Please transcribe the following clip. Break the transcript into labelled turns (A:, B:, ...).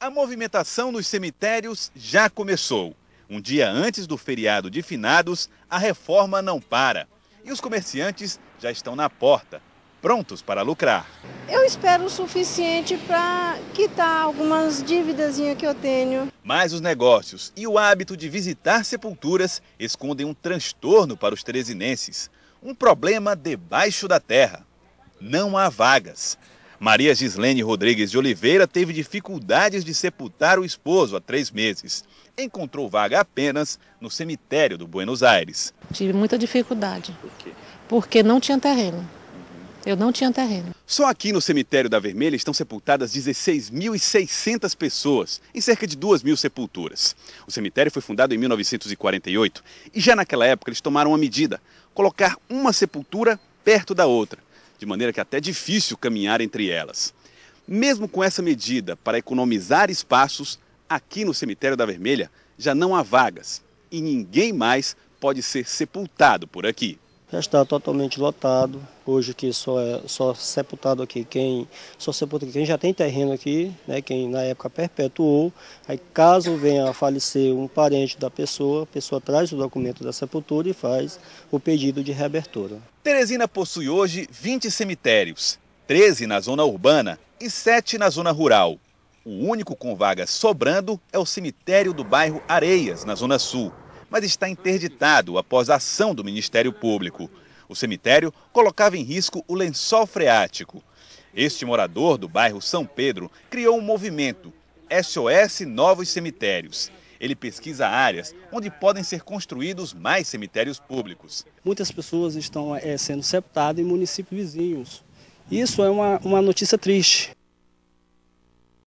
A: A movimentação nos cemitérios já começou. Um dia antes do feriado de finados, a reforma não para. E os comerciantes já estão na porta, prontos para lucrar.
B: Eu espero o suficiente para quitar algumas dívidas que eu tenho.
A: Mas os negócios e o hábito de visitar sepulturas escondem um transtorno para os teresinenses. Um problema debaixo da terra. Não há vagas. Maria Gislene Rodrigues de Oliveira teve dificuldades de sepultar o esposo há três meses. Encontrou vaga apenas no cemitério do Buenos Aires. Tive muita dificuldade. Por quê? Porque não tinha terreno. Eu não tinha terreno. Só aqui no cemitério da Vermelha estão sepultadas 16.600 pessoas, em cerca de 2 mil sepulturas. O cemitério foi fundado em 1948 e já naquela época eles tomaram uma medida: colocar uma sepultura perto da outra de maneira que é até difícil caminhar entre elas. Mesmo com essa medida para economizar espaços, aqui no Cemitério da Vermelha já não há vagas e ninguém mais pode ser sepultado por aqui
B: já está totalmente lotado. Hoje aqui só é só sepultado aqui quem só sepulta quem já tem terreno aqui, né, quem na época perpetuou. Aí caso venha a falecer um parente da pessoa, a pessoa traz o documento da sepultura e faz o pedido de reabertura.
A: Teresina possui hoje 20 cemitérios, 13 na zona urbana e 7 na zona rural. O único com vagas sobrando é o cemitério do bairro Areias, na zona sul mas está interditado após a ação do Ministério Público. O cemitério colocava em risco o lençol freático. Este morador do bairro São Pedro criou um movimento, SOS Novos Cemitérios. Ele pesquisa áreas onde podem ser construídos mais cemitérios públicos.
B: Muitas pessoas estão é, sendo septadas em municípios vizinhos. Isso é uma, uma notícia triste,